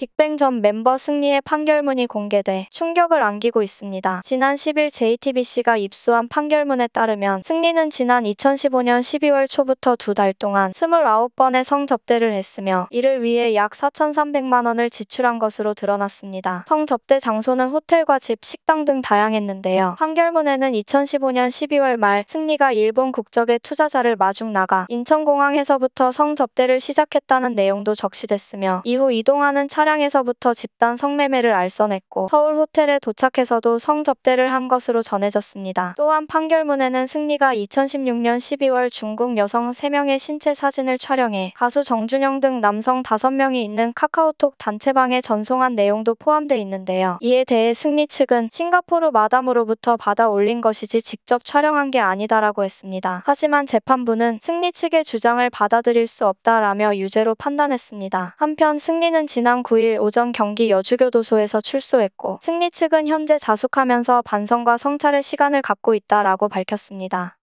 빅뱅 전 멤버 승리의 판결문이 공개돼 충격을 안기고 있습니다. 지난 10일 JTBC가 입수한 판결문에 따르면 승리는 지난 2015년 12월 초부터 두 달 동안 29번의 성접대를 했으며 이를 위해 약 4,300만 원을 지출한 것으로 드러났습니다. 성접대 장소는 호텔과 집, 식당 등 다양했는데요. 판결문에는 2015년 12월 말 승리가 일본 국적의 투자자를 마중 나가 인천공항에서부터 성접대를 시작했다는 내용도 적시됐으며 이후 이동하는 차량 차량에서부터 집단 성매매를 알선했고 서울 호텔에 도착해서도 성접대를 한 것으로 전해졌습니다. 또한 판결문에는 승리가 2016년 12월 중국 여성 3명의 신체 사진을 촬영해 가수 정준영 등 남성 5명이 있는 카카오톡 단체방에 전송한 내용도 포함돼 있는데요. 이에 대해 승리 측은 싱가포르 마담으로부터 받아 올린 것이지 직접 촬영한 게 아니다라고 했습니다. 하지만 재판부는 승리 측의 주장을 받아들일 수 없다라며 유죄로 판단했습니다. 한편 승리는 지난 9일 1 5일 오전 경기 여주교도소에서 출소했고 승리 측은 현재 자숙하면서 반성과 성찰의 시간을 갖고 있다라고 밝혔습니다.